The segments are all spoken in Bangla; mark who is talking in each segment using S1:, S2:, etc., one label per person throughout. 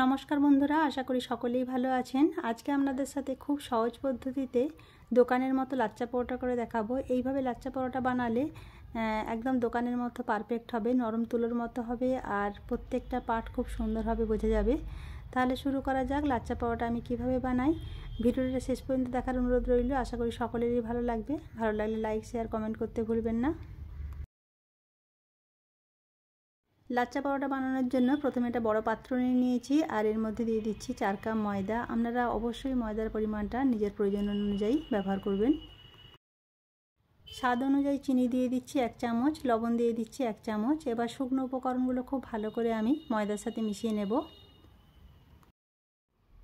S1: নমস্কার বন্ধুরা আশা করি সকলেই ভালো আছেন আজকে আপনাদের সাথে খুব সহজ পদ্ধতিতে দোকানের মতো লাচ্চা পরোটা করে দেখাবো এইভাবে লাচ্চা পরোটা বানালে একদম দোকানের মতো পারফেক্ট হবে নরম তুলোর মতো হবে আর প্রত্যেকটা পার্ট খুব সুন্দরভাবে বোঝা যাবে তাহলে শুরু করা যাক লাচ্চা পরোটা আমি কিভাবে বানাই ভিডিওটা শেষ পর্যন্ত দেখার অনুরোধ রইল আশা করি সকলেরই ভালো লাগবে ভালো লাগলে লাইক শেয়ার কমেন্ট করতে ভুলবেন না লাচ্চা পরোটা বানানোর জন্য প্রথমে একটা বড় পাত্র নিয়ে নিয়েছি আর এর মধ্যে দিয়ে দিচ্ছি চার কাপ ময়দা আপনারা অবশ্যই ময়দার পরিমাণটা নিজের প্রয়োজন অনুযায়ী ব্যবহার করবেন স্বাদ অনুযায়ী চিনি দিয়ে দিচ্ছি এক চামচ লবণ দিয়ে দিচ্ছি এক চামচ এবার শুকনো উপকরণগুলো খুব ভালো করে আমি ময়দার সাথে মিশিয়ে নেব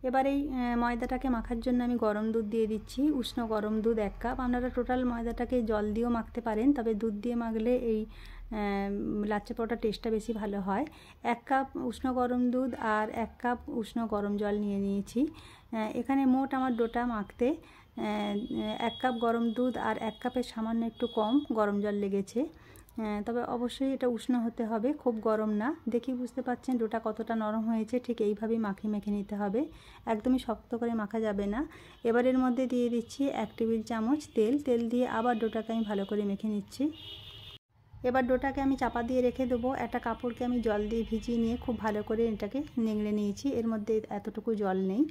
S1: এবার এই ময়দাটাকে মাখার জন্য আমি গরম দুধ দিয়ে দিচ্ছি উষ্ণ গরম দুধ এক কাপ আপনারা টোটাল ময়দাটাকে জল দিয়েও মাখতে পারেন তবে দুধ দিয়ে মাখলে এই লাচ্চা পরোটার টেস্টটা বেশি ভালো হয় এক কাপ উষ্ণ গরম দুধ আর এক কাপ উষ্ণ গরম জল নিয়ে নিয়েছি এখানে মোট আমার ডোটা মাখতে এক কাপ গরম দুধ আর এক কাপের সামান্য একটু কম গরম জল লেগেছে হ্যাঁ, তবে অবশ্যই এটা উষ্ণ হতে হবে খুব গরম না দেখি বুঝতে পাচ্ছেন ডোটা কতটা নরম হয়েছে ঠিক এইভাবেই মাখি মেখে নিতে হবে একদমই শক্ত করে মাখা যাবে না এবারের মধ্যে দিয়ে দিচ্ছি এক টেবিল চামচ তেল তেল দিয়ে আবার ডোটাকে আমি ভালো করে মেখে নিচ্ছি এবার ডোটাকে আমি চাপা দিয়ে রেখে দেবো একটা কাপড়কে আমি জল দিয়ে ভিজিয়ে নিয়ে খুব ভালো করে এটাকে নেংড়ে নিয়েছি এর মধ্যে এতটুকু জল নেই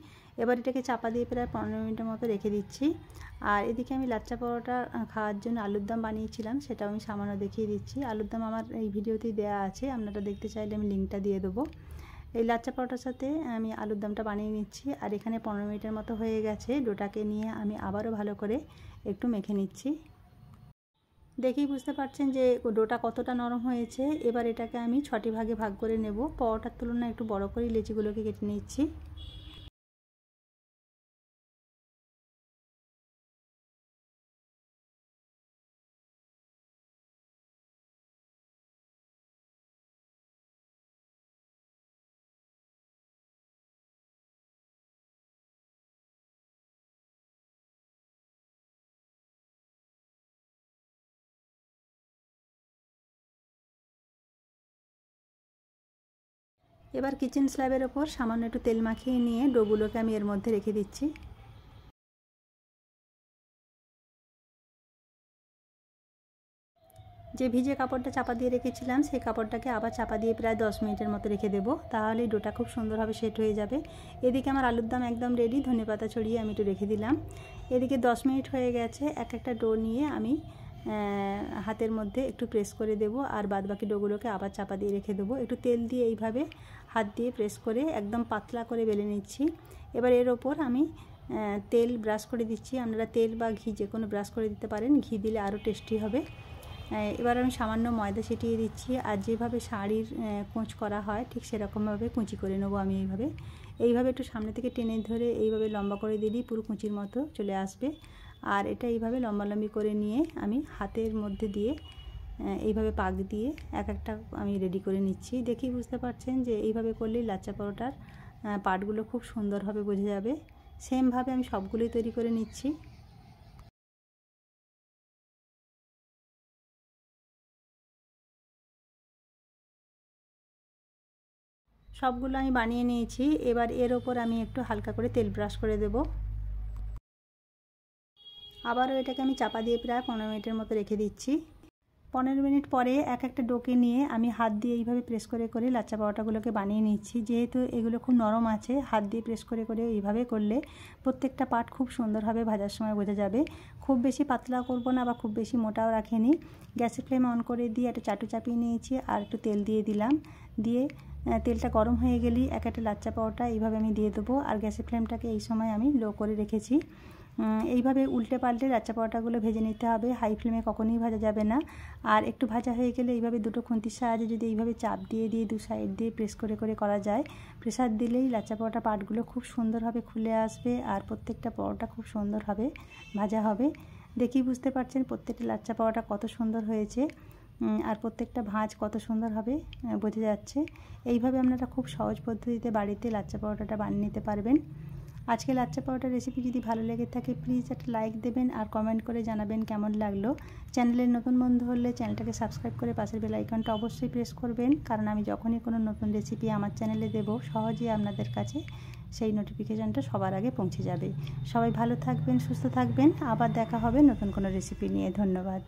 S1: এবার এটাকে চাপা দিয়ে প্রায় পনেরো মিনিটের মতো রেখে দিচ্ছি আর এদিকে আমি লাচ্চা পরোটা খাওয়ার জন্য আলুর দম বানিয়েছিলাম সেটাও আমি সামান্য দেখিয়ে দিচ্ছি আলুর দম আমার এই ভিডিওতেই দেয়া আছে আপনারা দেখতে চাইলে আমি লিঙ্কটা দিয়ে দেবো এই লাচ্চা পরোটার সাথে আমি আলুর দমটা বানিয়ে নিচ্ছি আর এখানে পনেরো মিনিটের মতো হয়ে গেছে ডোটাকে নিয়ে আমি আবারও ভালো করে একটু মেখে নিচ্ছি দেখেই বুঝতে পারছেন যে ডোটা কতটা নরম হয়েছে এবার এটাকে আমি ছটি ভাগে ভাগ করে নেব পরোটার তুলনায়
S2: একটু বড় করে লেচিগুলোকে কেটে নিচ্ছি এবার কিচেন স্ল্যাবের ওপর সামান্য একটু তেল মাখিয়ে নিয়ে ডোগুলোকে আমি এর মধ্যে রেখে দিচ্ছি যে ভিজে কাপড়টা চাপা দিয়ে রেখেছিলাম সেই কাপড়টাকে আবার চাপা দিয়ে প্রায় দশ মিনিটের মতো রেখে দেবো
S1: তাহলে ডোটা খুব সুন্দরভাবে সেট হয়ে যাবে এদিকে আমার আলুর দাম একদম রেডি ধনে পাতা ছড়িয়ে আমি একটু রেখে দিলাম এদিকে দশ মিনিট হয়ে গেছে এক একটা ডো নিয়ে আমি হাতের মধ্যে একটু প্রেস করে দেব আর বাদবাকি ডোগুলোকে আবার চাপা দিয়ে রেখে দেবো একটু তেল দিয়ে এইভাবে হাত দিয়ে প্রেস করে একদম পাতলা করে বেলে নিচ্ছি এবার এর ওপর আমি তেল ব্রাশ করে দিচ্ছি আপনারা তেল বা ঘি যে কোনো ব্রাশ করে দিতে পারেন ঘি দিলে আরও টেস্টি হবে এবার আমি সামান্য ময়দা ছিটিয়ে দিচ্ছি আর যেভাবে শাড়ির কুঁচ করা হয় ঠিক সেরকমভাবে কুঁচি করে নেবো আমি এইভাবে এইভাবে একটু সামনে থেকে টেনে ধরে এইভাবে লম্বা করে দিলেই পুরো কুঁচির মতো চলে আসবে আর এটা এইভাবে লম্বালম্বি করে নিয়ে আমি হাতের মধ্যে দিয়ে এইভাবে পাক দিয়ে এক একটা আমি রেডি করে নিচ্ছি দেখি বুঝতে পারছেন যে এইভাবে
S2: করলেই লাচ্চা পরোটার পাটগুলো খুব সুন্দরভাবে বোঝা যাবে সেমভাবে আমি সবগুলোই তৈরি করে নিচ্ছি সবগুলো আমি বানিয়ে নিয়েছি এবার এর ওপর আমি একটু হালকা করে তেল ব্রাশ করে দেবো
S1: আবারও এটাকে আমি চাপা দিয়ে প্রায় পনেরো মিনিটের মতো রেখে দিচ্ছি পনেরো মিনিট পরে এক একটা ডোকে নিয়ে আমি হাত দিয়ে এইভাবে প্রেস করে করে লাচ্চা পাওয়াটাগুলোকে বানিয়ে নিচ্ছি যেহেতু এগুলো খুব নরম আছে হাত দিয়ে প্রেস করে করে এইভাবে করলে প্রত্যেকটা পাট খুব সুন্দরভাবে ভাজার সময় বোঝা যাবে খুব বেশি পাতলা করব না বা খুব বেশি মোটাও রাখেনি গ্যাসের ফ্লেম অন করে দিয়ে একটা চাটু চাপিয়ে নিয়েছি আর একটু তেল দিয়ে দিলাম দিয়ে তেলটা গরম হয়ে গেলেই এক একটা লাচ্চা পাওয়াটা এইভাবে আমি দিয়ে দেবো আর গ্যাসের ফ্লেমটাকে এই সময় আমি লো করে রেখেছি এইভাবে উল্টে পাল্টে লাচ্চা পরোটাগুলো ভেজে নিতে হবে হাই ফ্লেমে কখনোই ভাজা যাবে না আর একটু ভাজা হয়ে গেলে এইভাবে দুটো খুন্তির সাহায্যে যদি এইভাবে চাপ দিয়ে দিয়ে দু সাইড দিয়ে প্রেস করে করে করা যায় প্রেসার দিলেই লাচ্চা পরোটা পাটগুলো খুব সুন্দরভাবে খুলে আসবে আর প্রত্যেকটা পরোটা খুব সুন্দরভাবে ভাজা হবে দেখি বুঝতে পারছেন প্রত্যেকটা লাচ্চা পরোটা কত সুন্দর হয়েছে আর প্রত্যেকটা ভাঁজ কত সুন্দর হবে বোঝা যাচ্ছে এইভাবে আপনারা খুব সহজ পদ্ধতিতে বাড়িতে লাচ্চা পরোটাটা বানিয়ে নিতে পারবেন আজকে লাচ্চা পাউডার রেসিপি যদি ভালো লেগে থাকে প্লিজ একটা লাইক দেবেন আর কমেন্ট করে জানাবেন কেমন লাগলো চ্যানেলের নতুন বন্ধু হলে চ্যানেলটাকে সাবস্ক্রাইব করে পাশের বেল অবশ্যই প্রেস করবেন কারণ আমি যখনই কোনো নতুন রেসিপি আমার চ্যানেলে দেব সহজেই আপনাদের কাছে সেই নোটিফিকেশানটা সবার আগে পৌঁছে যাবে সবাই ভালো
S2: থাকবেন সুস্থ থাকবেন আবার দেখা হবে নতুন কোনো রেসিপি নিয়ে ধন্যবাদ